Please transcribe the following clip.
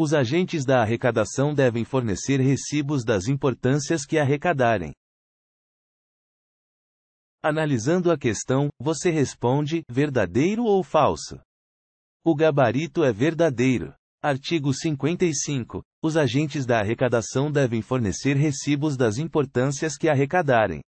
Os agentes da arrecadação devem fornecer recibos das importâncias que arrecadarem. Analisando a questão, você responde: verdadeiro ou falso? O gabarito é verdadeiro. Artigo 55. Os agentes da arrecadação devem fornecer recibos das importâncias que arrecadarem.